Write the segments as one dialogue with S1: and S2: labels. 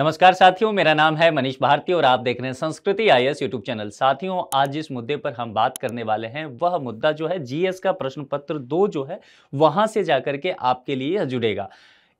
S1: नमस्कार साथियों मेरा नाम है मनीष भारती और आप देख रहे हैं संस्कृति आई एस यूट्यूब चैनल साथियों आज जिस मुद्दे पर हम बात करने वाले हैं वह मुद्दा जो है जीएस का प्रश्न पत्र दो जो है वहां से जाकर के आपके लिए जुड़ेगा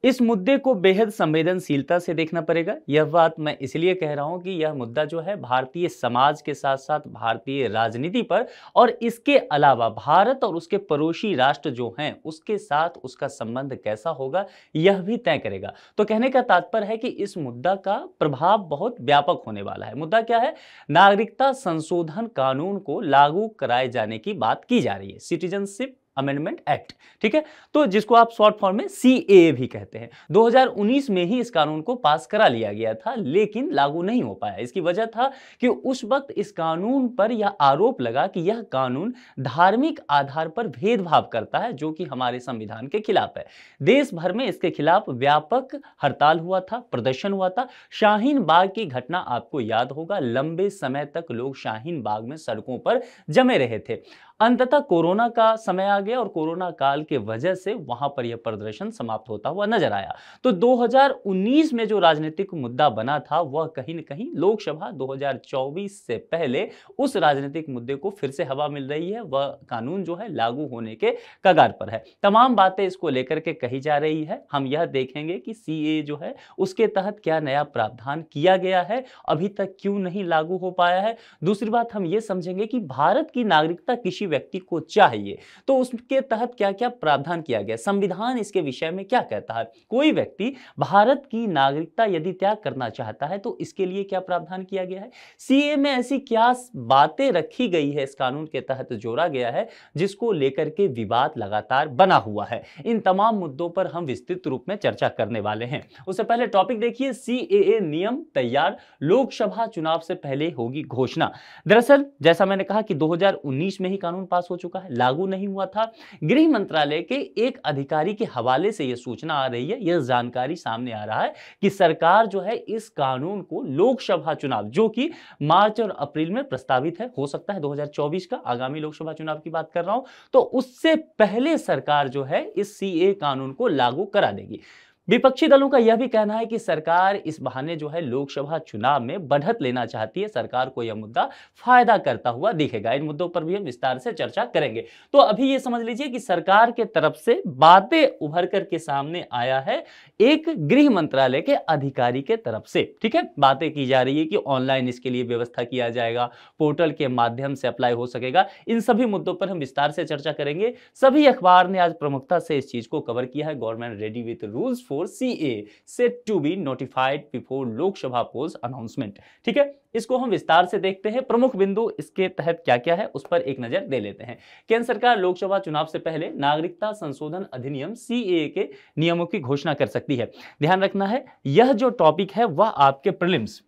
S1: इस मुद्दे को बेहद संवेदनशीलता से देखना पड़ेगा यह बात मैं इसलिए कह रहा हूं कि यह मुद्दा जो है भारतीय समाज के साथ साथ भारतीय राजनीति पर और इसके अलावा भारत और उसके पड़ोसी राष्ट्र जो हैं उसके साथ उसका संबंध कैसा होगा यह भी तय करेगा तो कहने का तात्पर्य है कि इस मुद्दा का प्रभाव बहुत व्यापक होने वाला है मुद्दा क्या है नागरिकता संशोधन कानून को लागू कराए जाने की बात की जा रही है सिटीजनशिप अमेंडमेंट एक्ट ठीक है तो जिसको आप शॉर्ट फॉर्म में सी भी कहते हैं 2019 में ही इस कानून को पास करा लिया गया था लेकिन लागू नहीं हो पाया इसकी वजह था कि उस वक्त इस कानून पर यह आरोप लगा कि यह कानून धार्मिक आधार पर भेदभाव करता है जो कि हमारे संविधान के खिलाफ है देश भर में इसके खिलाफ व्यापक हड़ताल हुआ था प्रदर्शन हुआ था शाहीन बाग की घटना आपको याद होगा लंबे समय तक लोग शाहीन बाग में सड़कों पर जमे रहे थे अंततः कोरोना का समय आ गया और कोरोना काल के वजह से वहां पर यह प्रदर्शन समाप्त होता हुआ नजर आया तो 2019 में जो राजनीतिक मुद्दा बना था वह कहीं ना कहीं लोकसभा 2024 से पहले उस राजनीतिक मुद्दे को फिर से हवा मिल रही है वह कानून जो है लागू होने के कगार पर है तमाम बातें इसको लेकर के कही जा रही है हम यह देखेंगे कि सी जो है उसके तहत क्या नया प्रावधान किया गया है अभी तक क्यों नहीं लागू हो पाया है दूसरी बात हम ये समझेंगे कि भारत की नागरिकता किसी किसी व्यक्ति को चाहिए तो उसके तहत क्या क्या प्रावधान किया गया संविधान इसके विषय में क्या कहता है कोई व्यक्ति भारत की नागरिकता यदि त्याग करना चाहता है तो इसके लिए क्या प्रावधान किया गया है सीए में ऐसी क्या बातें रखी गई है इस कानून के तहत जोड़ा गया है जिसको लेकर के विवाद लगातार बना हुआ है इन तमाम मुद्दों पर हम विस्तृत रूप में चर्चा करने वाले हैं उससे पहले टॉपिक देखिए सीएए नियम तैयार लोकसभा चुनाव से पहले होगी घोषणा दरअसल जैसा मैंने कहा कि 2019 में ही कानून कानून पास हो चुका है लागू नहीं हुआ था गृह मंत्रालय के एक अधिकारी के हवाले से यह सूचना आ रही है यह जानकारी सामने आ रहा है कि सरकार जो है इस कानून को लोकसभा चुनाव जो कि मार्च और अप्रैल में प्रस्तावित है हो सकता है 2024 का आगामी लोकसभा चुनाव की बात कर रहा हूं तो उससे पहले सरकार जो है इस सीए कानून को लागू करा देगी विपक्षी दलों का यह भी कहना है कि सरकार इस बहाने जो है लोकसभा चुनाव में बढ़त लेना चाहती है सरकार को यह मुद्दा फायदा करता हुआ दिखेगा इन मुद्दों पर भी हम विस्तार से चर्चा करेंगे तो अभी ये समझ लीजिए कि सरकार के तरफ से बातें उभर करके सामने आया है एक गृह मंत्रालय के अधिकारी के तरफ से ठीक है बातें की जा रही है कि ऑनलाइन इसके लिए व्यवस्था किया जाएगा पोर्टल के माध्यम से अप्लाई हो सकेगा इन सभी मुद्दों पर हम विस्तार से चर्चा करेंगे सभी अखबार ने आज प्रमुखता से इस चीज को कवर किया है government ready with rules for C A set to be notified before Lok Sabha polls announcement ठीक है इसको हम विस्तार से देखते हैं प्रमुख बिंदु इसके तहत क्या क्या है उस पर एक नजर दे लेते हैं केंद्र सरकार लोकसभा चुनाव से पहले नागरिकता संशोधन अधिनियम सी के नियमों की घोषणा कर सकती है ध्यान रखना है यह जो टॉपिक है वह आपके प्रिलिम्स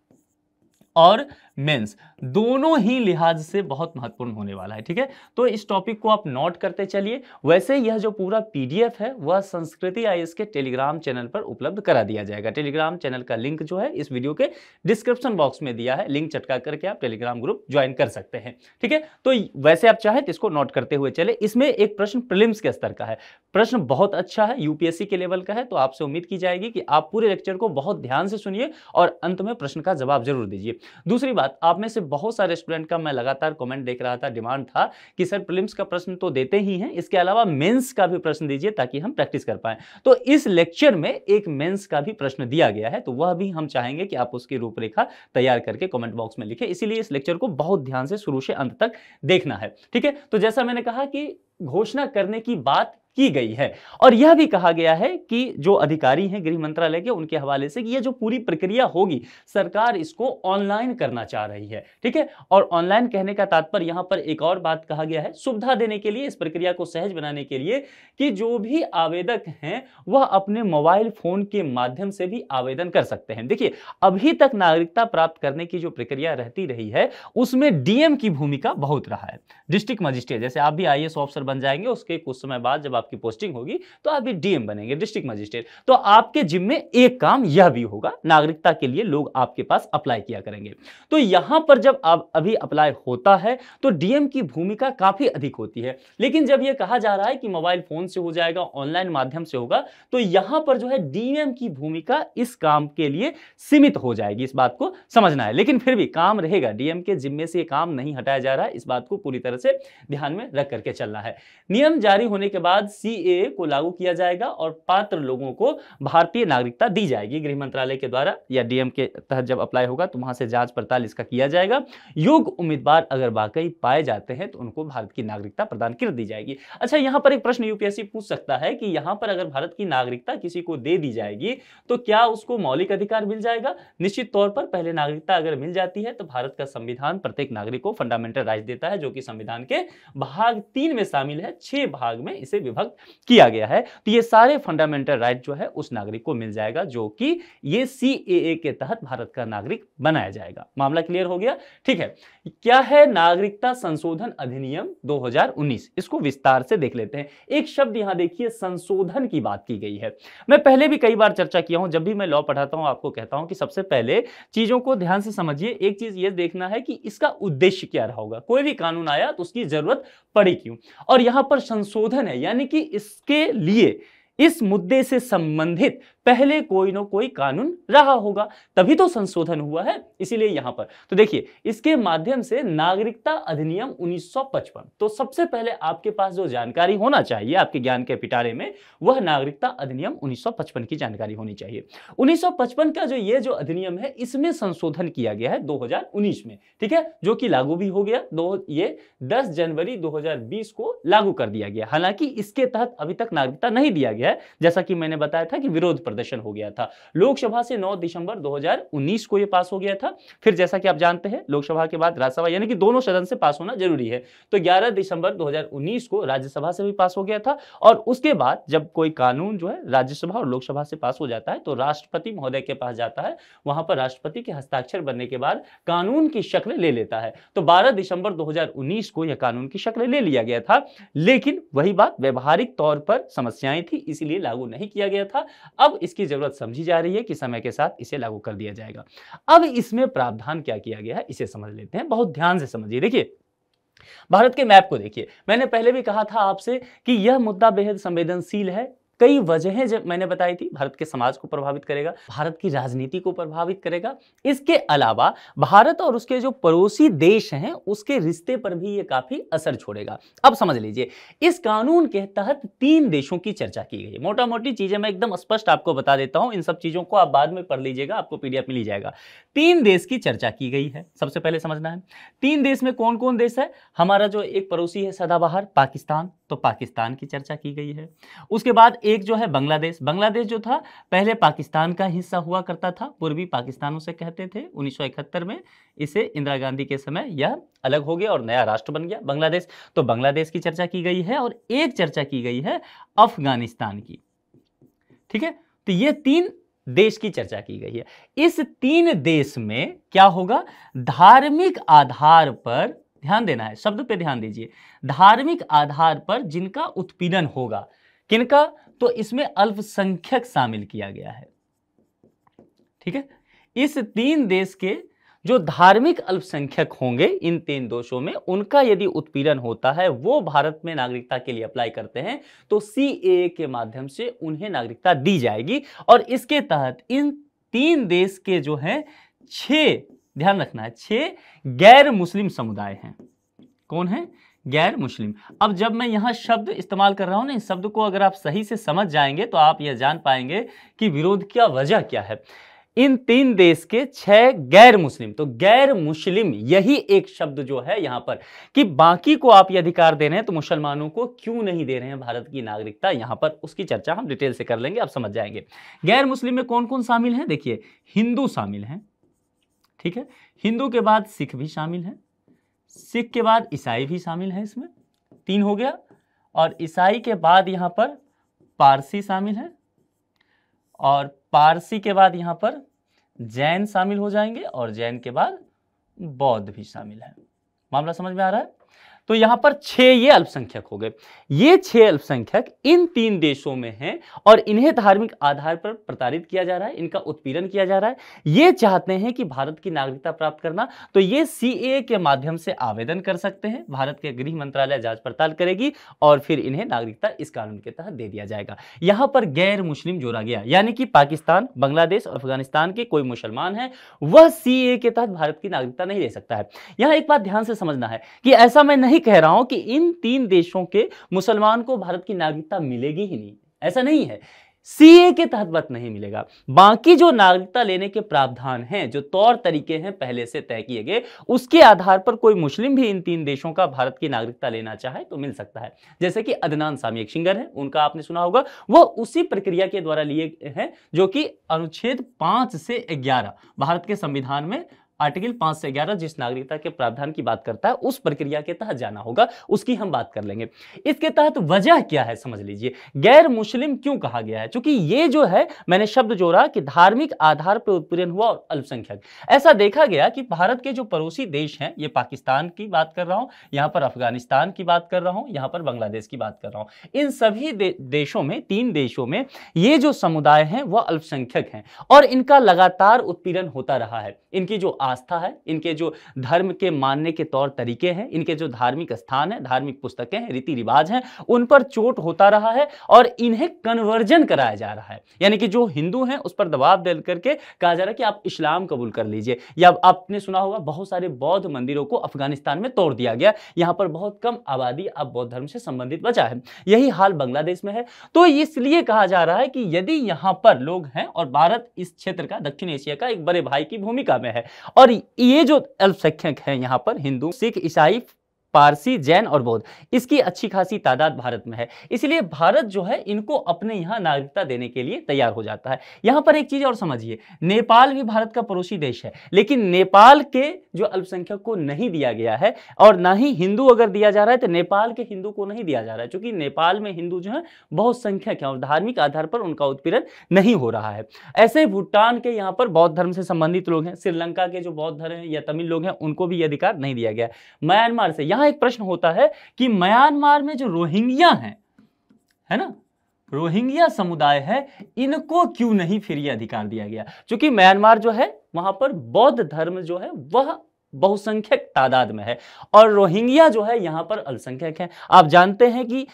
S1: और मेंस दोनों ही लिहाज से बहुत महत्वपूर्ण होने वाला है ठीक है तो इस टॉपिक को आप नोट करते चलिए वैसे यह जो पूरा पीडीएफ है वह संस्कृति आई के टेलीग्राम चैनल पर उपलब्ध करा दिया जाएगा टेलीग्राम चैनल का लिंक जो है इस वीडियो के डिस्क्रिप्शन बॉक्स में दिया है लिंक चटका करके आप टेलीग्राम ग्रुप ज्वाइन कर सकते हैं ठीक है तो वैसे आप चाहें तो इसको नोट करते हुए चले इसमें एक प्रश्न प्रिलिम्स के स्तर का है प्रश्न बहुत अच्छा है यूपीएससी के लेवल का है तो आपसे उम्मीद की जाएगी कि आप पूरे लेक्चर को बहुत ध्यान से सुनिए और अंत में प्रश्न का जवाब जरूर दीजिए दूसरी बात साथ आप में से बहुत सारे स्टूडेंट का मैं लगातार कमेंट देख रहा था डिमांड था कि सर प्रिलिम्स का प्रश्न तो देते ही हैं इसके अलावा मेंस का भी प्रश्न दीजिए ताकि हम प्रैक्टिस कर पाएं तो इस लेक्चर में एक मेंस का भी प्रश्न दिया गया है तो वह भी हम चाहेंगे कि आप उसकी रूपरेखा तैयार करके कॉमेंट बॉक्स में लिखे इसीलिए इस लेक्चर को बहुत ध्यान से शुरू से अंत तक देखना है ठीक है तो जैसा मैंने कहा कि घोषणा करने की बात की गई है और यह भी कहा गया है कि जो अधिकारी हैं गृह मंत्रालय के उनके हवाले से कि यह जो पूरी प्रक्रिया होगी सरकार इसको ऑनलाइन करना चाह रही है ठीक है और ऑनलाइन कहने का तात्पर्य यहां पर एक और बात कहा गया है सुविधा देने के लिए इस प्रक्रिया को सहज बनाने के लिए कि जो भी आवेदक हैं वह अपने मोबाइल फोन के माध्यम से भी आवेदन कर सकते हैं देखिए अभी तक नागरिकता प्राप्त करने की जो प्रक्रिया रहती रही है उसमें डीएम की भूमिका बहुत रहा है डिस्ट्रिक्ट मजिस्ट्रेट जैसे आप भी आई ऑफिसर बन जाएंगे उसके कुछ समय बाद जब आप आपकी पोस्टिंग होगी तो आप भी डीएम बनेंगे डिस्ट्रिक्ट मजिस्ट्रेट तो आपके जिम में एक काम यह भी होगा नागरिकता के लिए लोग आपके पास अप्लाई किया करेंगे तो यहां पर जब आप अभी अप्लाई होता है तो डीएम की भूमिका काफी अधिक होती है लेकिन जब यह कहा जा रहा है कि मोबाइल फोन से हो जाएगा ऑनलाइन माध्यम से होगा तो यहां पर जो है डीएम की भूमिका इस काम के लिए सीमित हो जाएगी इस बात को समझना है लेकिन फिर भी काम रहेगा डीएम के जिम्मे से काम नहीं हटाया जा रहा है इस बात को पूरी तरह से ध्यान में रख करके चलना है नियम जारी होने के बाद सी को लागू किया जाएगा और पात्र लोगों को भारतीय नागरिकता दी जाएगी गृह मंत्रालय के द्वारा या डीएम के तहत जब अप्लाई होगा तो वहां से जांच पड़ताल इसका किया जाएगा योग्य उम्मीदवार अगर वाकई पाए जाते हैं तो उनको भारत की नागरिकता प्रदान कर दी जाएगी अच्छा यहाँ पर एक प्रश्न यूपीएससी पूछ सकता है कि यहां पर अगर भारत की नागरिकता किसी को दे दी जाएगी तो क्या उसको मौलिक अधिकार मिल जाएगा निश्चित तौर पर पहले नागरिकता अगर मिल जाती है तो भारत का संविधान प्रत्येक नागरिक को फंडामेंटल राइट देता है जो कि संविधान के भाग तीन में शामिल है छह भाग में इसे विभक्त अलग किया गया है तो ये सारे फंडामेंटल राइट जो है उस नागरिक को मिल जाएगा जो कि ये सी के तहत भारत का नागरिक बनाया जाएगा मामला क्लियर हो गया ठीक है क्या है नागरिकता संशोधन अधिनियम 2019 इसको विस्तार से देख लेते हैं एक शब्द यहां देखिए संशोधन की बात की गई है मैं पहले भी कई बार चर्चा किया हूं जब भी मैं लॉ पढ़ाता हूं आपको कहता हूं कि सबसे पहले चीजों को ध्यान से समझिए एक चीज यह देखना है कि इसका उद्देश्य क्या रहा होगा कोई भी कानून आया तो उसकी जरूरत पड़ी क्यों और यहां पर संशोधन है यानी कि इसके लिए इस मुद्दे से संबंधित पहले कोई ना कोई कानून रहा होगा तभी तो संशोधन हुआ है इसीलिए यहां पर तो देखिए इसके माध्यम से नागरिकता अधिनियम 1955 तो सबसे पहले आपके पास जो जानकारी होना चाहिए आपके ज्ञान के पिटारे में वह नागरिकता अधिनियम 1955 की जानकारी होनी चाहिए 1955 का जो ये जो अधिनियम है इसमें संशोधन किया गया है दो में ठीक है जो कि लागू भी हो गया दो ये दस जनवरी दो को लागू कर दिया गया हालांकि इसके तहत अभी तक नागरिकता नहीं दिया गया है जैसा कि मैंने बताया था कि विरोध प्रदर्शन हो गया था लोकसभा से 9 दिसंबर 2019 को ये पास हो गया था फिर जैसा कि आप जानते हैं लोकसभा के बाद राज्यसभा यानी कि दोनों सदन से पास होना जरूरी है तो 11 दिसंबर 2019 को राज्यसभा से भी पास हो गया था और उसके बाद जब कोई कानून जो है राज्यसभा और लोकसभा से पास हो जाता है तो राष्ट्रपति महोदय के पास जाता है वहां पर राष्ट्रपति के हस्ताक्षर बनने के बाद कानून की शक्ल ले लेता है तो बारह दिसंबर दो को यह कानून की शक्ल ले लिया गया था लेकिन वही बात व्यवहारिक तौर पर समस्याएं थी इसीलिए लागू नहीं किया गया था अब इसकी जरूरत समझी जा रही है कि समय के साथ इसे लागू कर दिया जाएगा अब इसमें प्रावधान क्या किया गया है इसे समझ लेते हैं बहुत ध्यान से समझिए देखिए भारत के मैप को देखिए मैंने पहले भी कहा था आपसे कि यह मुद्दा बेहद संवेदनशील है कई वजहें जब मैंने बताई थी भारत के समाज को प्रभावित करेगा भारत की राजनीति को प्रभावित करेगा इसके अलावा भारत और उसके जो पड़ोसी देश हैं उसके रिश्ते पर भी ये काफ़ी असर छोड़ेगा अब समझ लीजिए इस कानून के तहत तीन देशों की चर्चा की गई मोटा मोटी चीज़ें मैं एकदम स्पष्ट आपको बता देता हूं इन सब चीज़ों को आप बाद में पढ़ लीजिएगा आपको पीडीएफ मिली जाएगा तीन देश की चर्चा की गई है सबसे पहले समझना है तीन देश में कौन कौन देश है हमारा जो एक पड़ोसी है सदाबहार पाकिस्तान तो पाकिस्तान की चर्चा की गई है उसके बाद एक जो है बांग्लादेश बांग्लादेश जो था पहले पाकिस्तान का हिस्सा हुआ करता था पूर्वी पाकिस्तान उसे कहते थे उन्नीस में इसे इंदिरा गांधी के समय यह अलग हो गया और नया राष्ट्र बन गया बांग्लादेश तो बांग्लादेश की चर्चा की गई है और एक चर्चा की गई है अफगानिस्तान की ठीक है तो ये तीन देश की चर्चा की गई है इस तीन देश में क्या होगा धार्मिक आधार पर ध्यान देना है शब्द पे ध्यान दीजिए धार्मिक आधार पर जिनका उत्पीड़न होगा किनका तो इसमें अल्पसंख्यक शामिल किया गया है ठीक है इस तीन देश के जो धार्मिक अल्पसंख्यक होंगे इन तीन दोषों में उनका यदि उत्पीड़न होता है वो भारत में नागरिकता के लिए अप्लाई करते हैं तो सी के माध्यम से उन्हें नागरिकता दी जाएगी और इसके तहत इन तीन देश के जो हैं छः ध्यान रखना है छः गैर मुस्लिम समुदाय हैं कौन है गैर मुस्लिम अब जब मैं यहाँ शब्द इस्तेमाल कर रहा हूँ ना इस शब्द को अगर आप सही से समझ जाएंगे तो आप यह जान पाएंगे कि विरोध क्या वजह क्या है इन तीन देश के छह गैर मुस्लिम तो गैर मुस्लिम यही एक शब्द जो है यहाँ पर कि बाकी को आप ये अधिकार दे रहे हैं तो मुसलमानों को क्यों नहीं दे रहे हैं भारत की नागरिकता यहाँ पर उसकी चर्चा हम डिटेल से कर लेंगे आप समझ जाएंगे गैर मुस्लिम में कौन कौन शामिल है देखिए हिंदू शामिल हैं ठीक है हिंदू के बाद सिख भी शामिल हैं सिख के बाद ईसाई भी शामिल है इसमें तीन हो गया और ईसाई के बाद यहाँ पर पारसी शामिल है और पारसी के बाद यहाँ पर जैन शामिल हो जाएंगे और जैन के बाद बौद्ध भी शामिल है मामला समझ में आ रहा है तो यहां पर छह ये अल्पसंख्यक हो गए ये छह अल्पसंख्यक इन तीन देशों में हैं और इन्हें धार्मिक आधार पर प्रताड़ित किया जा रहा है इनका उत्पीड़न किया जा रहा है ये चाहते हैं कि भारत की नागरिकता प्राप्त करना तो ये सी के माध्यम से आवेदन कर सकते हैं भारत के गृह मंत्रालय जांच पड़ताल करेगी और फिर इन्हें नागरिकता इस कानून के तहत दे दिया जाएगा यहां पर गैर मुस्लिम जोड़ा गया यानी कि पाकिस्तान बांग्लादेश और अफगानिस्तान के कोई मुसलमान है वह सी के तहत भारत की नागरिकता नहीं ले सकता है यहां एक बात ध्यान से समझना है कि ऐसा मैं नहीं यही कह रहा हूं कि इन तीन देशों के मुसलमान को भारत की नागरिकता मिलेगी ही नहीं ऐसा नहीं है सीए के तहत नहीं मिलेगा बाकी जो नागरिकता लेने के प्रावधान हैं जो तौर तरीके हैं पहले से तय किए गए उसके आधार पर कोई मुस्लिम भी इन तीन देशों का भारत की नागरिकता लेना चाहे तो मिल सकता है जैसे कि अदनान सामी एक सिंगर है उनका आपने सुना होगा वो उसी प्रक्रिया के द्वारा लिए हैं जो कि अनुच्छेद पांच से ग्यारह भारत के संविधान में आर्टिकल पांच से ग्यारह जिस नागरिकता के प्रावधान की बात करता है उस प्रक्रिया के तहत जाना होगा उसकी हम बात कर लेंगे इसके तहत वजह क्या है समझ लीजिए गैर मुस्लिम क्यों कहा गया है क्योंकि ये जो है मैंने शब्द जोड़ा कि धार्मिक आधार पर उत्पीड़न हुआ और अल्पसंख्यक ऐसा देखा गया कि भारत के जो पड़ोसी देश हैं ये पाकिस्तान की बात कर रहा हूं यहां पर अफगानिस्तान की बात कर रहा हूं यहां पर बांग्लादेश की बात कर रहा हूं इन सभी देशों में तीन देशों में ये जो समुदाय हैं वह अल्पसंख्यक हैं और इनका लगातार उत्पीड़न होता रहा है इनकी जो आस्था है इनके जो धर्म के मानने के तौर तरीके हैं इनके जो धार्मिक स्थान है धार्मिक पुस्तकें हैं रीति रिवाज हैं उन पर चोट होता रहा है और इन्हें कन्वर्जन कराया जा रहा है यानी कि जो हिंदू हैं उस पर दबाव डाल करके कहा जा रहा है कि आप इस्लाम कबूल कर लीजिए या आपने सुना होगा बहुत सारे बौद्ध मंदिरों को अफगानिस्तान में तोड़ दिया गया यहाँ पर बहुत कम आबादी अब बौद्ध धर्म से संबंधित बचा है यही हाल बांग्लादेश में है तो इसलिए कहा जा रहा है कि यदि यहाँ पर लोग हैं और भारत इस क्षेत्र का दक्षिण एशिया का एक बड़े भाई की भूमिका में है और ये जो अल्पसंख्यक हैं यहाँ पर हिंदू सिख ईसाई पारसी जैन और बौद्ध इसकी अच्छी खासी तादाद भारत में है इसलिए भारत जो है इनको अपने यहाँ नागरिकता देने के लिए तैयार हो जाता है यहाँ पर एक चीज़ और समझिए नेपाल भी भारत का पड़ोसी देश है लेकिन नेपाल के जो अल्पसंख्यक को नहीं दिया गया है और ना ही हिंदू अगर दिया जा रहा है तो नेपाल के हिंदू को नहीं दिया जा रहा है चूँकि नेपाल में हिंदू जो है बहुत संख्यक है और धार्मिक आधार पर उनका उत्पीड़न नहीं हो रहा है ऐसे भूटान के यहाँ पर बौद्ध धर्म से संबंधित लोग हैं श्रीलंका के जो बौद्ध धर्म या तमिल लोग हैं उनको भी यह अधिकार नहीं दिया गया म्यांमार से यहाँ यहां एक प्रश्न होता है कि म्यांमार में जो रोहिंग्या हैं है ना रोहिंग्या समुदाय है इनको क्यों नहीं फिर यह अधिकार दिया गया क्योंकि म्यांमार जो है वहां पर बौद्ध धर्म जो है वह बहुसंख्यक तादाद में है और रोहिंग्या जो है यहाँ पर अल्पसंख्यक है आप जानते हैं कि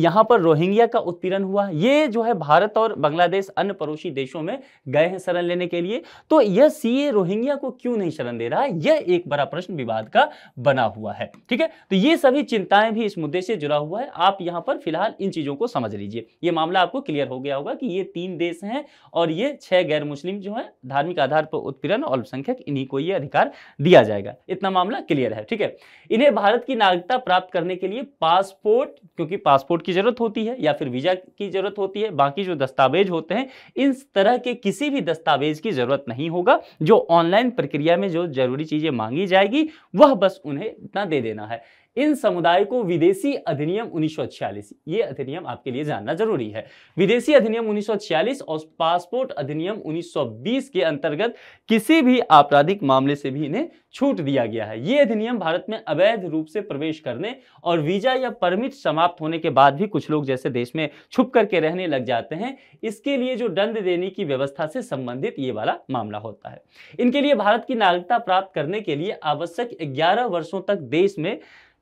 S1: यहाँ पर रोहिंग्या का उत्पीड़न हुआ ये जो है भारत और बांग्लादेश अन्य पड़ोसी देशों में गए हैं शरण लेने के लिए तो यह सीए रोहिंग्या को क्यों नहीं शरण दे रहा है यह एक बड़ा प्रश्न विवाद का बना हुआ है ठीक है तो ये सभी चिंताएं भी इस मुद्दे से जुड़ा हुआ है आप यहाँ पर फिलहाल इन चीज़ों को समझ लीजिए ये मामला आपको क्लियर हो गया होगा कि ये तीन देश हैं और ये छह गैर मुस्लिम जो है धार्मिक आधार पर उत्पीड़न और अल्पसंख्यक इन्हीं को ये अधिकार दिया जाए जाएगा इतना मामला क्लियर है ठीक है इन्हें भारत की नागरिकता प्राप्त करने के लिए पासपोर्ट क्योंकि पासपोर्ट की जरूरत होती है या फिर वीजा की जरूरत होती है बाकी जो दस्तावेज होते हैं इस तरह के किसी भी दस्तावेज की जरूरत नहीं होगा जो ऑनलाइन प्रक्रिया में जो जरूरी चीजें मांगी जाएगी वह बस उन्हें इतना दे देना है इन समुदाय को विदेशी अधिनियम 1946 ये अधिनियम आपके लिए जानना जरूरी है विदेशी अधिनियम 1946 और पासपोर्ट अधिनियम 1920 के अंतर्गत किसी भी आपराधिक मामले से भी इन्हें छूट दिया गया है ये अधिनियम भारत में अवैध रूप से प्रवेश करने और वीजा या परमिट समाप्त होने के बाद भी कुछ लोग जैसे देश में छुप करके रहने लग जाते हैं इसके लिए जो दंड देने की व्यवस्था से संबंधित ये वाला मामला होता है इनके लिए भारत की नागरिकता प्राप्त करने के लिए आवश्यक ग्यारह वर्षों तक देश में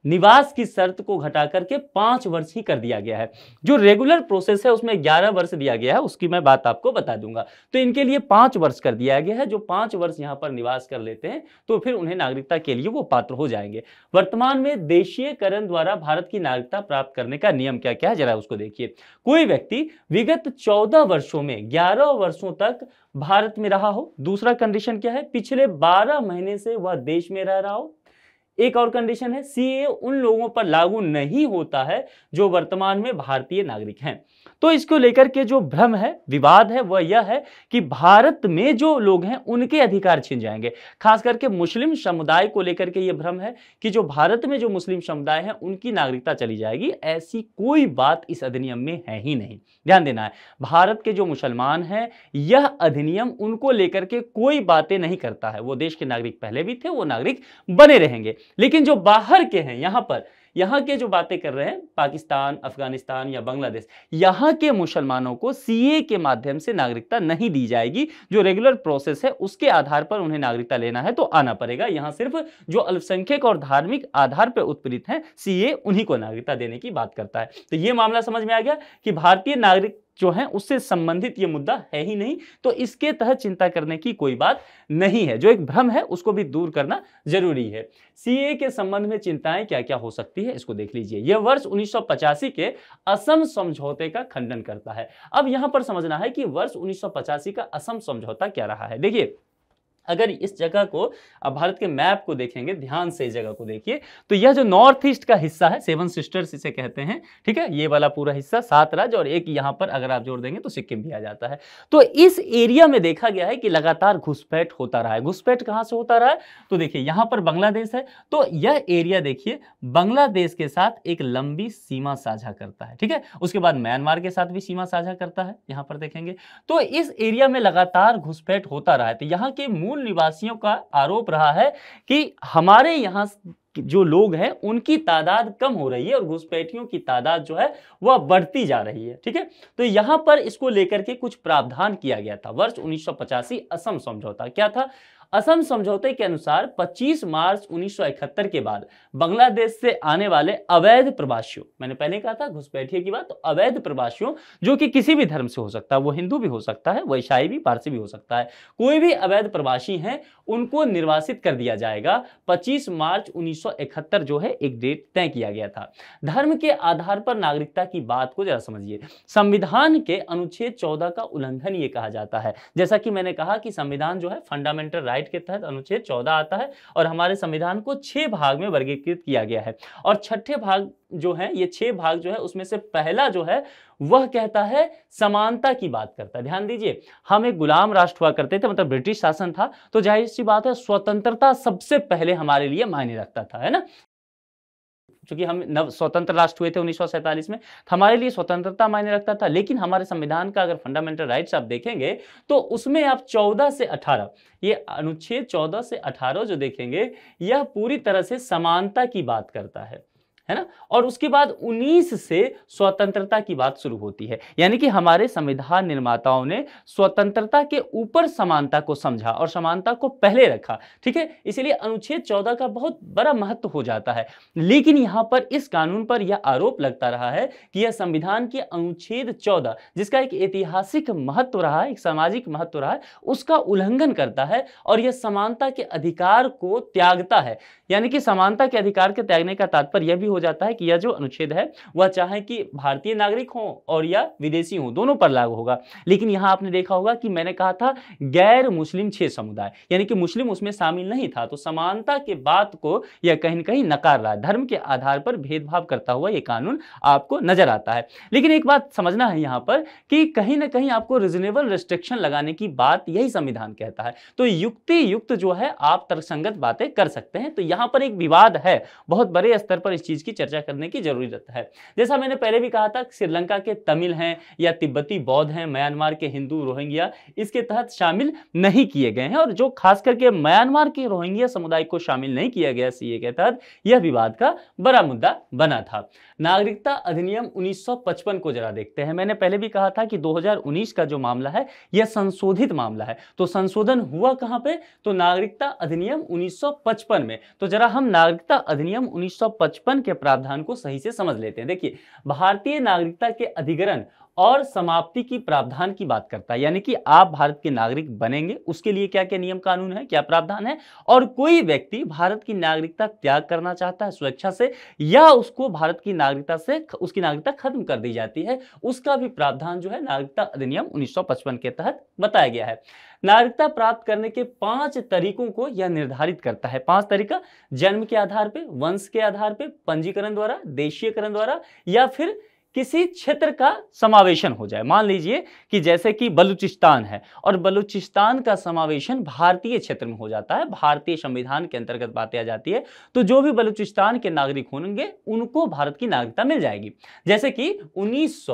S1: निवास की शर्त को घटा करके पांच वर्ष ही कर दिया गया है जो रेगुलर प्रोसेस है उसमें ग्यारह वर्ष दिया गया है उसकी मैं बात आपको बता दूंगा तो इनके लिए पांच वर्ष कर दिया गया है जो पांच वर्ष यहां पर निवास कर लेते हैं तो फिर उन्हें नागरिकता के लिए वो पात्र हो जाएंगे वर्तमान में देशीयकरण द्वारा भारत की नागरिकता प्राप्त करने का नियम क्या क्या है जरा उसको देखिए कोई व्यक्ति विगत चौदह वर्षों में ग्यारह वर्षों तक भारत में रहा हो दूसरा कंडीशन क्या है पिछले बारह महीने से वह देश में रह रहा हो एक और कंडीशन है सीए उन लोगों पर लागू नहीं होता है जो वर्तमान में भारतीय नागरिक हैं तो इसको लेकर के जो भ्रम है विवाद है वह यह है कि भारत में जो लोग हैं उनके अधिकार छिन जाएंगे खास करके मुस्लिम समुदाय को लेकर के ये भ्रम है कि जो भारत में जो मुस्लिम समुदाय है उनकी नागरिकता चली जाएगी ऐसी कोई बात इस अधिनियम में है ही नहीं ध्यान देना है भारत के जो मुसलमान हैं यह अधिनियम उनको लेकर के कोई बातें नहीं करता है वो देश के नागरिक पहले भी थे वो नागरिक बने रहेंगे लेकिन जो बाहर के हैं यहां पर यहां के जो बातें कर रहे हैं पाकिस्तान अफगानिस्तान या बांग्लादेश यहां के मुसलमानों को सीए के माध्यम से नागरिकता नहीं दी जाएगी जो रेगुलर प्रोसेस है उसके आधार पर उन्हें नागरिकता लेना है तो आना पड़ेगा यहां सिर्फ जो अल्पसंख्यक और धार्मिक आधार पर उत्पीड़ित हैं सीए उन्हीं को नागरिकता देने की बात करता है तो ये मामला समझ में आ गया कि भारतीय नागरिक जो है उससे संबंधित ये मुद्दा है ही नहीं तो इसके तहत चिंता करने की कोई बात नहीं है जो एक भ्रम है उसको भी दूर करना जरूरी है सीए के संबंध में चिंताएं क्या क्या हो सकती है इसको देख लीजिए यह वर्ष उन्नीस के असम समझौते का खंडन करता है अब यहां पर समझना है कि वर्ष उन्नीस का असम समझौता क्या रहा है देखिए अगर इस जगह को आप भारत के मैप को देखेंगे ध्यान से इस जगह को देखिए तो यह जो नॉर्थ ईस्ट का हिस्सा है सेवन सिस्टर्स इसे कहते हैं ठीक है ये वाला पूरा हिस्सा सात राज्य और एक यहां पर अगर आप जोड़ देंगे तो सिक्किम भी आ जाता है तो इस एरिया में देखा गया है कि लगातार घुसपैठ होता रहा है घुसपैठ कहां से होता रहा है तो देखिए यहां पर बांग्लादेश है तो यह एरिया देखिए बांग्लादेश के साथ एक लंबी सीमा साझा करता है ठीक है उसके बाद म्यांमार के साथ भी सीमा साझा करता है यहां पर देखेंगे तो इस एरिया में लगातार घुसपैठ होता रहा है तो यहाँ के मूल मूल निवासियों का आरोप रहा है कि हमारे यहाँ जो लोग हैं उनकी तादाद कम हो रही है और घुसपैठियों की तादाद जो है वह बढ़ती जा रही है ठीक है तो यहां पर इसको लेकर के कुछ प्रावधान किया गया था वर्ष उन्नीस असम समझौता क्या था असम समझौते के अनुसार 25 मार्च 1971 के बाद बांग्लादेश से आने वाले अवैध प्रवासियों मैंने पहले कहा था घुसपैठिए की बात तो अवैध प्रवासियों जो कि किसी भी धर्म से हो सकता है वो हिंदू भी हो सकता है वो ईसाई भी पारसी भी हो सकता है कोई भी अवैध प्रवासी हैं उनको निर्वासित कर दिया जाएगा पच्चीस मार्च 1971 जो है एक डेट तय किया गया था धर्म के आधार पर नागरिकता की बात को जरा समझिए संविधान के अनुच्छेद चौदह का उल्लंघन ये कहा जाता है जैसा कि मैंने कहा कि संविधान जो है फंडामेंटल राइट राइट के तहत अनुच्छेद चौदह आता है और हमारे संविधान को छह भाग में वर्गीकृत किया गया है और छठे भाग जो है ये छह भाग जो है उसमें से पहला जो है वह कहता है समानता की बात करता है ध्यान दीजिए हम एक गुलाम राष्ट्र हुआ करते थे मतलब ब्रिटिश शासन था तो जाहिर सी बात है स्वतंत्रता सबसे पहले हमारे लिए मायने रखता था है ना चूंकि हम नव स्वतंत्र राष्ट्र हुए थे उन्नीस में तो हमारे लिए स्वतंत्रता मायने रखता था लेकिन हमारे संविधान का अगर फंडामेंटल राइट्स आप देखेंगे तो उसमें आप 14 से 18 ये अनुच्छेद 14 से 18 जो देखेंगे यह पूरी तरह से समानता की बात करता है है ना और उसके बाद 19 से स्वतंत्रता की बात शुरू होती है यानी कि हमारे संविधान निर्माताओं ने स्वतंत्रता के ऊपर समानता को समझा और समानता को पहले रखा ठीक है इसीलिए अनुच्छेद 14 का बहुत बड़ा महत्व हो जाता है लेकिन यहां पर इस कानून पर यह आरोप लगता रहा है कि यह संविधान के अनुच्छेद चौदह जिसका एक ऐतिहासिक महत्व रहा एक सामाजिक महत्व रहा उसका उल्लंघन करता है और यह समानता के अधिकार को त्यागता है यानी कि समानता के अधिकार के त्यागने का तात्पर्य भी हो जाता है कि यह जो अनुच्छेद है वह चाहे कि भारतीय नागरिक हो और या विदेशी हो दोनों पर लागू होगा लेकिन यहां आपने देखा होगा कि मैंने कहा था गैर मुस्लिम छः समुदाय यानी कि मुस्लिम उसमें शामिल नहीं था तो समानता के बात को यह कहीं कहीं नकार रहा है धर्म के आधार पर भेदभाव करता हुआ यह कानून आपको नजर आता है लेकिन एक बात समझना है यहां पर कि कहीं ना कहीं आपको रिजनेबल रिस्ट्रिक्शन लगाने की बात यही संविधान कहता है तो युक्ति युक्त जो है आप तर्कसंगत बातें कर सकते हैं तो यहां पर एक विवाद है बहुत बड़े स्तर पर इस चीज़ की चर्चा करने की जरूरत है जैसा मैंने पहले भी कहा था श्रीलंका के तमिल हैं या तिब्बती बौद्ध हैं म्यांमार के हिंदू रोहिंग्या इसके तहत शामिल नहीं किए गए हैं और जो खास करके म्यांमार के रोहिंग्या समुदाय को शामिल नहीं किया गया सीए के तहत यह विवाद का बड़ा मुद्दा बना था नागरिकता अधिनियम 1955 को जरा देखते हैं मैंने पहले भी कहा था कि 2019 का जो मामला है यह संशोधित मामला है तो संशोधन हुआ कहां पे तो नागरिकता अधिनियम 1955 में तो जरा हम नागरिकता अधिनियम 1955 के प्रावधान को सही से समझ लेते हैं देखिए भारतीय नागरिकता के अधिग्रहण और समाप्ति की प्रावधान की बात करता है यानी कि आप भारत के नागरिक बनेंगे उसके लिए क्या क्या नियम कानून है क्या प्रावधान है और कोई व्यक्ति भारत की नागरिकता त्याग करना चाहता है स्वेच्छा से या उसको भारत की नागरिकता से उसकी नागरिकता खत्म कर दी जाती है उसका भी प्रावधान जो है नागरिकता अधिनियम उन्नीस के तहत बताया गया है नागरिकता प्राप्त करने के पांच तरीकों को यह निर्धारित करता है पांच तरीका जन्म के आधार पर वंश के आधार पर पंजीकरण द्वारा देशीयकरण द्वारा या फिर किसी क्षेत्र का समावेशन हो जाए मान लीजिए कि जैसे कि बलूचिस्तान है और बलूचिस्तान का समावेशन भारतीय क्षेत्र में हो जाता है भारतीय संविधान के अंतर्गत बातें आ जाती है तो जो भी बलूचिस्तान के नागरिक होंगे उनको भारत की नागरिकता मिल जाएगी जैसे कि उन्नीस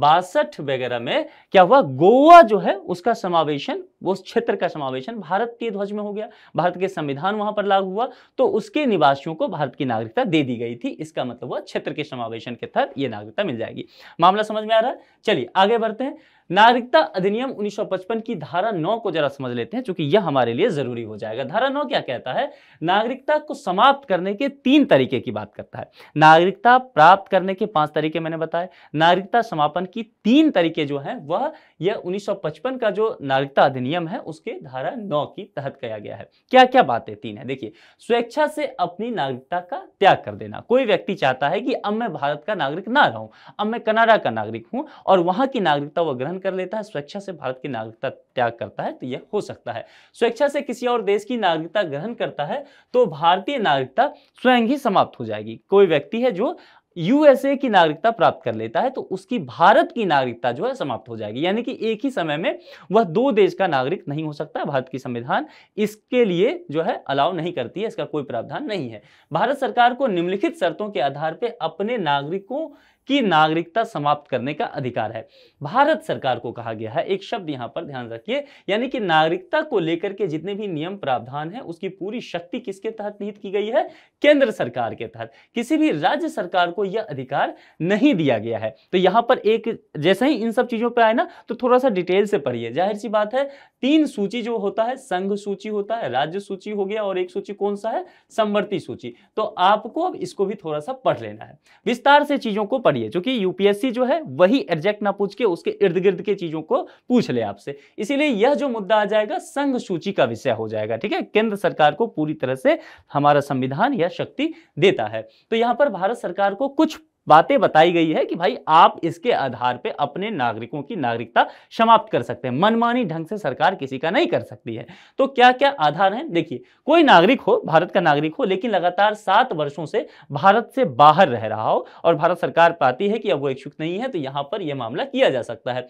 S1: बासठ वगैरह में क्या हुआ गोवा जो है उसका समावेशन वो क्षेत्र का समावेशन भारत के ध्वज में हो गया भारत के संविधान वहां पर लागू हुआ तो उसके निवासियों को भारत की नागरिकता दे दी गई थी इसका मतलब हुआ क्षेत्र के समावेशन के तहत ये नागरिकता मिल जाएगी मामला समझ में आ रहा है चलिए आगे बढ़ते हैं नागरिकता अधिनियम 1955 की धारा 9 को जरा समझ लेते हैं क्योंकि यह हमारे लिए जरूरी हो जाएगा धारा 9 क्या कहता है नागरिकता को समाप्त करने के तीन तरीके की बात करता है नागरिकता प्राप्त करने के पांच तरीके मैंने बताए नागरिकता समापन की तीन तरीके जो है वह यह 1955 का जो नागरिकता अधिनियम है उसके धारा नौ की तहत किया गया है क्या क्या बातें तीन है देखिए स्वेच्छा से अपनी नागरिकता का त्याग कर देना कोई व्यक्ति चाहता है कि अब मैं भारत का नागरिक ना रहूं अब मैं कनाडा का नागरिक हूं और वहां की नागरिकता वह ग्रहण कर लेता है स्वेच्छा से भारत की नागरिकता त्याग करता है तो यह हो सकता है स्वेच्छा से किसी और देश की नागरिकता ग्रहण करता है तो भारतीय नागरिकता स्वयं ही समाप्त हो जाएगी कोई व्यक्ति है जो यूएसए की नागरिकता प्राप्त कर लेता है तो उसकी भारत की नागरिकता जो है समाप्त हो जाएगी यानी कि एक ही समय में वह दो देश का नागरिक नहीं हो सकता भारत की संविधान इसके लिए जो है अलाउ नहीं करती है इसका कोई प्रावधान नहीं है भारत सरकार को निम्नलिखित शर्तों के आधार पर अपने नागरिकों की नागरिकता समाप्त करने का अधिकार है भारत सरकार को कहा गया है एक शब्द यहां पर ध्यान रखिए यानी कि नागरिकता को लेकर के जितने भी नियम प्रावधान है उसकी पूरी शक्ति किसके तहत निहित की गई है केंद्र सरकार के तहत किसी भी राज्य सरकार को यह अधिकार नहीं दिया गया है तो यहां पर एक जैसे ही इन सब चीजों पर आए ना तो थोड़ा सा डिटेल से पढ़िए जाहिर सी बात है तीन सूची जो होता है संघ सूची होता है राज्य सूची हो गया और एक सूची कौन सा है समवर्ती सूची तो आपको अब इसको भी थोड़ा सा पढ़ लेना है विस्तार से चीजों को पढ़िए पढ़िए क्योंकि यूपीएससी जो है वही एग्जैक्ट ना पूछ के उसके इर्द गिर्द के चीजों को पूछ ले आपसे इसीलिए यह जो मुद्दा आ जाएगा संघ सूची का विषय हो जाएगा ठीक है केंद्र सरकार को पूरी तरह से हमारा संविधान यह शक्ति देता है तो यहां पर भारत सरकार को कुछ बातें बताई गई है कि भाई आप इसके आधार पर अपने नागरिकों की नागरिकता समाप्त कर सकते हैं मनमानी ढंग से सरकार किसी का नहीं कर सकती है तो क्या क्या आधार हैं देखिए कोई नागरिक हो भारत का नागरिक हो लेकिन लगातार सात वर्षों से भारत से बाहर रह रहा हो और भारत सरकार पाती है कि अब वो इच्छुक नहीं है तो यहाँ पर यह मामला किया जा सकता है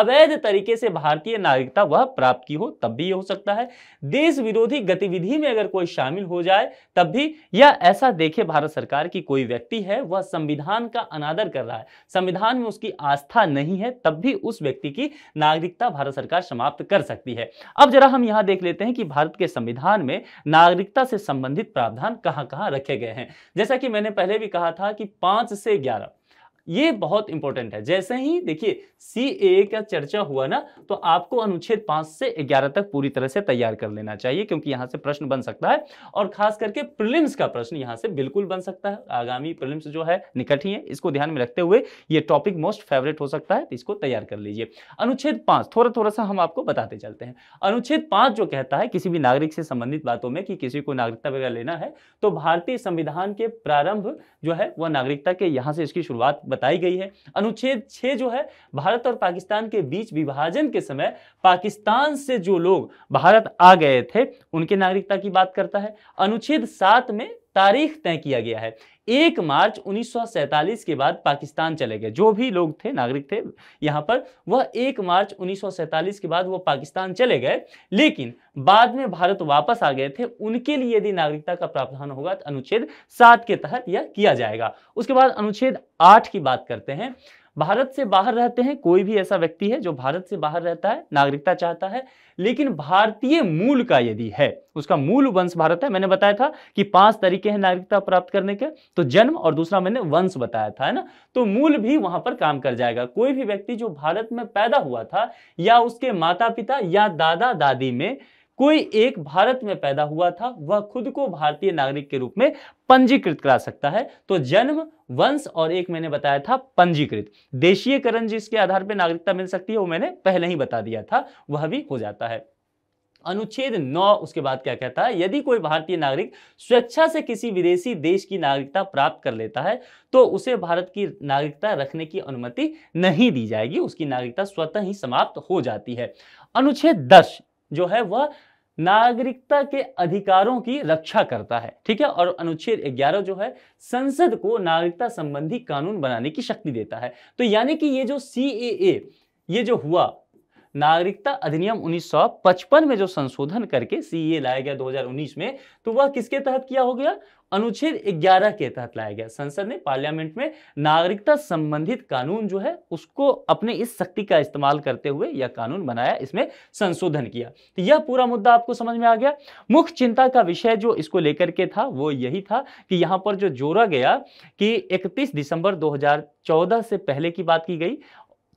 S1: अवैध तरीके से भारतीय नागरिकता वह प्राप्त की हो तब भी हो सकता है देश विरोधी गतिविधि में अगर कोई शामिल हो जाए तब भी या ऐसा देखे भारत सरकार की कोई व्यक्ति है वह संविधान संविधान का अनादर कर रहा है संविधान में उसकी आस्था नहीं है तब भी उस व्यक्ति की नागरिकता भारत सरकार समाप्त कर सकती है अब जरा हम यहां देख लेते हैं कि भारत के संविधान में नागरिकता से संबंधित प्रावधान कहां कहां रखे गए हैं जैसा कि मैंने पहले भी कहा था कि पांच से ग्यारह ये बहुत इंपॉर्टेंट है जैसे ही देखिए सी ए का चर्चा हुआ ना तो आपको अनुच्छेद पांच से ग्यारह तक पूरी तरह से तैयार कर लेना चाहिए क्योंकि यहाँ से प्रश्न बन सकता है और खास करके प्रिलिम्स का प्रश्न यहाँ से बिल्कुल बन सकता है आगामी प्रिलिम्स जो है निकट ही है इसको ध्यान में रखते हुए ये टॉपिक मोस्ट फेवरेट हो सकता है तो इसको तैयार कर लीजिए अनुच्छेद पांच थोड़ा थोड़ा सा हम आपको बताते चलते हैं अनुच्छेद पांच जो कहता है किसी भी नागरिक से संबंधित बातों में कि किसी को नागरिकता वगैरह लेना है तो भारतीय संविधान के प्रारंभ जो है वह नागरिकता के यहाँ से इसकी शुरुआत बताई गई है अनुच्छेद छः जो है भारत और पाकिस्तान के बीच विभाजन के समय पाकिस्तान से जो लोग भारत आ गए थे उनके नागरिकता की बात करता है अनुच्छेद सात में तारीख तय किया गया है एक मार्च 1947 के बाद पाकिस्तान चले गए जो भी लोग थे नागरिक थे यहाँ पर वह एक मार्च 1947 के बाद वह पाकिस्तान चले गए लेकिन बाद में भारत वापस आ गए थे उनके लिए यदि नागरिकता का प्रावधान होगा तो अनुच्छेद सात के तहत यह किया जाएगा उसके बाद अनुच्छेद आठ की बात करते हैं भारत से बाहर रहते हैं कोई भी ऐसा व्यक्ति है जो भारत से बाहर रहता है नागरिकता चाहता है लेकिन भारतीय मूल का यदि है उसका मूल वंश भारत है मैंने बताया था कि पांच तरीके हैं नागरिकता प्राप्त करने के तो जन्म और दूसरा मैंने वंश बताया था है ना तो मूल भी वहां पर काम कर जाएगा कोई भी व्यक्ति जो भारत में पैदा हुआ था या उसके माता पिता या दादा दादी में कोई एक भारत में पैदा हुआ था वह खुद को भारतीय नागरिक के रूप में पंजीकृत करा सकता है तो जन्म वंश और एक मैंने बताया था पंजीकृत देशीयकरण जिसके आधार पर नागरिकता मिल सकती है वो मैंने पहले ही बता दिया था वह भी हो जाता है अनुच्छेद 9 उसके बाद क्या कहता है यदि कोई भारतीय नागरिक स्वेच्छा से किसी विदेशी देश की नागरिकता प्राप्त कर लेता है तो उसे भारत की नागरिकता रखने की अनुमति नहीं दी जाएगी उसकी नागरिकता स्वतः ही समाप्त हो जाती है अनुच्छेद 10 जो है वह नागरिकता के अधिकारों की रक्षा करता है ठीक है और अनुच्छेद 11 जो है संसद को नागरिकता संबंधी कानून बनाने की शक्ति देता है तो यानी कि ये जो सी ये जो हुआ नागरिकता अधिनियम 1955 में जो संशोधन करके सीए e लाया गया 2019 में तो वह किसके तहत किया हो गया अनुच्छेद 11 के तहत लाया गया संसद ने पार्लियामेंट में नागरिकता संबंधित कानून जो है उसको अपने इस शक्ति का इस्तेमाल करते हुए यह कानून बनाया इसमें संशोधन किया तो यह पूरा मुद्दा आपको समझ में आ गया मुख्य चिंता का विषय जो इसको लेकर के था वो यही था कि यहाँ पर जो जोड़ा गया कि 31 दिसंबर 2014 से पहले की बात की गई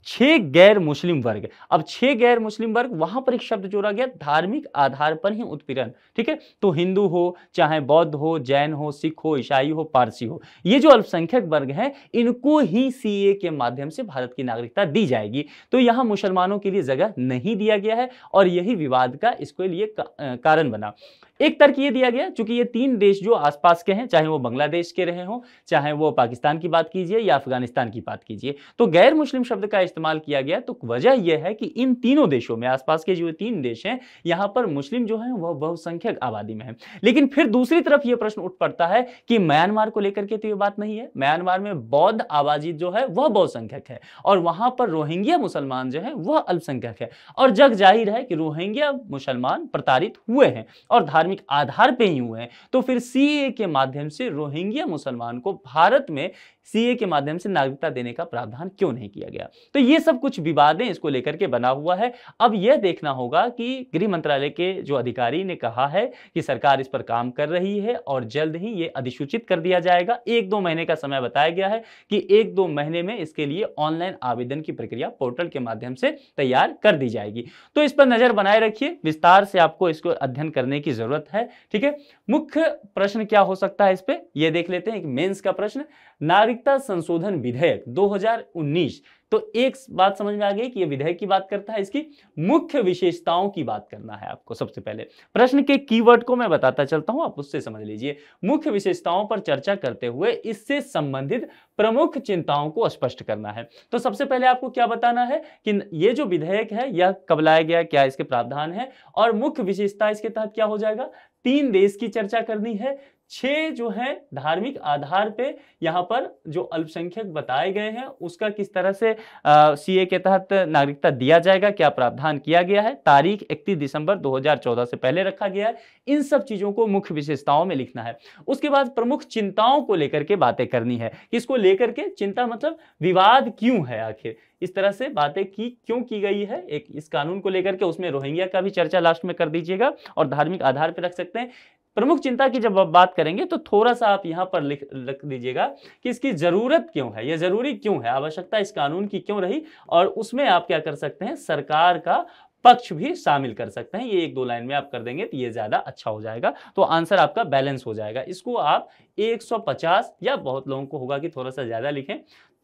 S1: छह गैर मुस्लिम वर्ग अब छह गैर मुस्लिम वर्ग वहां पर एक शब्द जोड़ा गया धार्मिक आधार पर ही उत्पीड़न ठीक है तो हिंदू हो चाहे बौद्ध हो जैन हो सिख हो ईसाई हो पारसी हो ये जो अल्पसंख्यक वर्ग हैं इनको ही सीए के माध्यम से भारत की नागरिकता दी जाएगी तो यहां मुसलमानों के लिए जगह नहीं दिया गया है और यही विवाद का इसके लिए कारण बना एक तर्क ये दिया गया चूंकि ये तीन देश जो आसपास के हैं चाहे वो बांग्लादेश के रहे हों चाहे वो पाकिस्तान की बात कीजिए या अफगानिस्तान की बात कीजिए तो गैर मुस्लिम शब्द का इस्तेमाल किया गया तो वजह यह है कि इन तीनों देशों में आसपास के जो तीन देश हैं यहाँ पर मुस्लिम जो है वह बहुसंख्यक आबादी में है लेकिन फिर दूसरी तरफ यह प्रश्न उठ पड़ता है कि म्यांमार को लेकर के तो ये बात नहीं है म्यांमार में बौद्ध आबादी जो है वह बहुसंख्यक है और वहां पर रोहिंग्या मुसलमान जो है वह अल्पसंख्यक है और जग जाहिर है कि रोहिंग्या मुसलमान प्रताड़ित हुए हैं और धार्मिक आधार पे ही हुए हैं तो फिर सीए के माध्यम से रोहिंग्या मुसलमान को भारत में सीए के माध्यम से नागरिकता देने का प्रावधान क्यों नहीं किया गया तो ये सब कुछ विवादें इसको लेकर के बना हुआ है अब यह देखना होगा कि गृह मंत्रालय के जो अधिकारी ने कहा है कि सरकार इस पर काम कर रही है और जल्द ही ये अधिसूचित कर दिया जाएगा एक दो महीने का समय बताया गया है कि एक दो महीने में इसके लिए ऑनलाइन आवेदन की प्रक्रिया पोर्टल के माध्यम से तैयार कर दी जाएगी तो इस पर नजर बनाए रखिए विस्तार से आपको इसको अध्ययन करने की जरूरत जरूरत है ठीक है मुख्य प्रश्न क्या हो सकता है इस पर यह देख लेते हैं एक मेंस का प्रश्न नागरिकता संशोधन विधेयक 2019 तो एक बात समझ में आ गई कि यह विधेयक की बात करता है इसकी मुख्य विशेषताओं की बात करना है आपको सबसे पहले प्रश्न के कीवर्ड को मैं बताता चलता हूं आप उससे समझ लीजिए मुख्य विशेषताओं पर चर्चा करते हुए इससे संबंधित प्रमुख चिंताओं को स्पष्ट करना है तो सबसे पहले आपको क्या बताना है कि ये जो विधेयक है यह कब लाया गया क्या इसके प्रावधान है और मुख्य विशेषता इसके तहत क्या हो जाएगा तीन देश की चर्चा करनी है छह जो है धार्मिक आधार पे यहाँ पर जो अल्पसंख्यक बताए गए हैं उसका किस तरह से सीए के तहत नागरिकता दिया जाएगा क्या प्रावधान किया गया है तारीख 31 दिसंबर 2014 से पहले रखा गया है इन सब चीजों को मुख्य विशेषताओं में लिखना है उसके बाद प्रमुख चिंताओं को लेकर के बातें करनी है किसको लेकर के चिंता मतलब विवाद क्यों है आखिर इस तरह से बातें की क्यों की गई है एक इस कानून को लेकर के उसमें रोहिंग्या का भी चर्चा लास्ट में कर दीजिएगा और धार्मिक आधार पर रख सकते हैं प्रमुख चिंता की जब आप बात करेंगे तो थोड़ा सा आप यहाँ पर लिख रख दीजिएगा कि इसकी ज़रूरत क्यों है यह ज़रूरी क्यों है आवश्यकता इस कानून की क्यों रही और उसमें आप क्या कर सकते हैं सरकार का पक्ष भी शामिल कर सकते हैं ये एक दो लाइन में आप कर देंगे तो ये ज़्यादा अच्छा हो जाएगा तो आंसर आपका बैलेंस हो जाएगा इसको आप 150 या बहुत लोगों को होगा कि थोड़ा सा ज़्यादा लिखें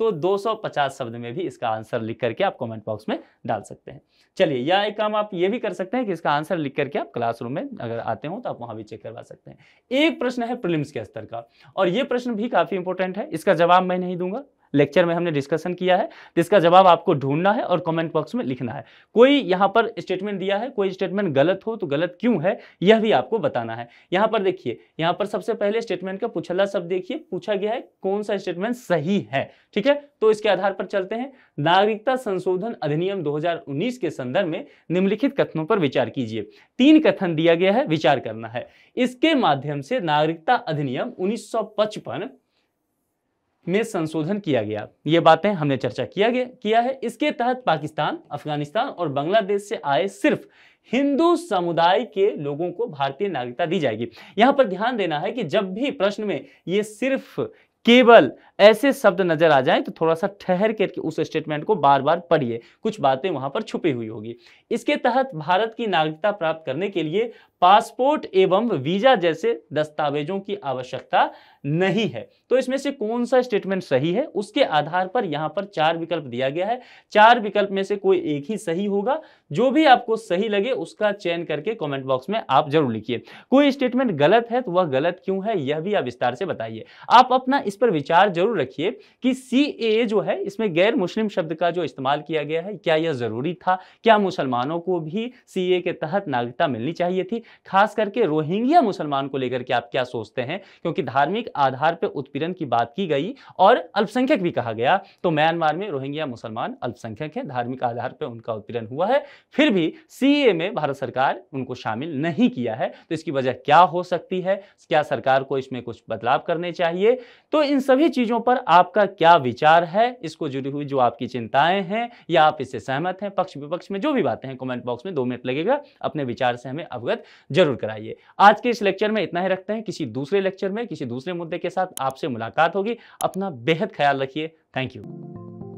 S1: तो 250 शब्द में भी इसका आंसर लिख करके आप कमेंट बॉक्स में डाल सकते हैं चलिए या एक काम आप ये भी कर सकते हैं कि इसका आंसर लिख करके आप क्लासरूम में अगर आते हो तो आप वहाँ भी चेक करवा सकते हैं एक प्रश्न है प्रिलिम्स के स्तर का और ये प्रश्न भी काफ़ी इंपॉर्टेंट है इसका जवाब मैं नहीं दूंगा लेक्चर में हमने डिस्कशन किया है जिसका जवाब आपको ढूंढना है और कमेंट बॉक्स में लिखना है कोई यहाँ पर स्टेटमेंट दिया है कोई स्टेटमेंट गलत हो तो गलत क्यों है यह भी आपको बताना है यहाँ पर देखिए यहाँ पर सबसे पहले स्टेटमेंट का पूछला शब्द देखिए पूछा गया है कौन सा स्टेटमेंट सही है ठीक है तो इसके आधार पर चलते हैं नागरिकता संशोधन अधिनियम दो के संदर्भ में निम्नलिखित कथनों पर विचार कीजिए तीन कथन दिया गया है विचार करना है इसके माध्यम से नागरिकता अधिनियम उन्नीस में संशोधन किया गया ये बातें हमने चर्चा किया गया किया है इसके तहत पाकिस्तान अफगानिस्तान और बांग्लादेश से आए सिर्फ हिंदू समुदाय के लोगों को भारतीय नागरिकता दी जाएगी यहां पर ध्यान देना है कि जब भी प्रश्न में ये सिर्फ केवल ऐसे शब्द नजर आ जाए तो थोड़ा सा ठहर करके उस स्टेटमेंट को बार बार पढ़िए कुछ बातें वहां पर छुपी हुई होगी इसके तहत भारत की नागरिकता प्राप्त करने के लिए पासपोर्ट एवं वीजा जैसे दस्तावेजों की आवश्यकता नहीं है तो इसमें से कौन सा स्टेटमेंट सही है उसके आधार पर यहाँ पर चार विकल्प दिया गया है चार विकल्प में से कोई एक ही सही होगा जो भी आपको सही लगे उसका चयन करके कमेंट बॉक्स में आप जरूर लिखिए कोई स्टेटमेंट गलत है तो वह गलत क्यों है यह भी आप विस्तार से बताइए आप अपना इस पर विचार जरूर रखिए कि सी जो है इसमें गैर मुस्लिम शब्द का जो इस्तेमाल किया गया है क्या यह जरूरी था क्या मुसलमानों को भी सी के तहत नागरिकता मिलनी चाहिए थी खास करके रोहिंग्या मुसलमान को लेकर के आप क्या सोचते हैं क्योंकि धार्मिक आधार पर उत्पीड़न की बात की गई और अल्पसंख्यक भी कहा गया तो म्यांमार में रोहिंग्या मुसलमान अल्पसंख्यक है धार्मिक आधार पर उनका उत्पीड़न हुआ है फिर भी सी में भारत सरकार उनको शामिल नहीं किया है तो इसकी वजह क्या हो सकती है क्या सरकार को इसमें कुछ बदलाव करने चाहिए तो इन सभी चीज़ों पर आपका क्या विचार है इसको जुड़ी हुई जो आपकी चिंताएं हैं या आप इससे सहमत हैं पक्ष विपक्ष में जो भी बातें हैं कमेंट बॉक्स में दो मिनट लगेगा अपने विचार से हमें अवगत जरूर कराइए आज के इस लेक्चर में इतना ही रखते हैं किसी दूसरे लेक्चर में किसी दूसरे मुद्दे के साथ आपसे मुलाकात होगी अपना बेहद ख्याल रखिए थैंक यू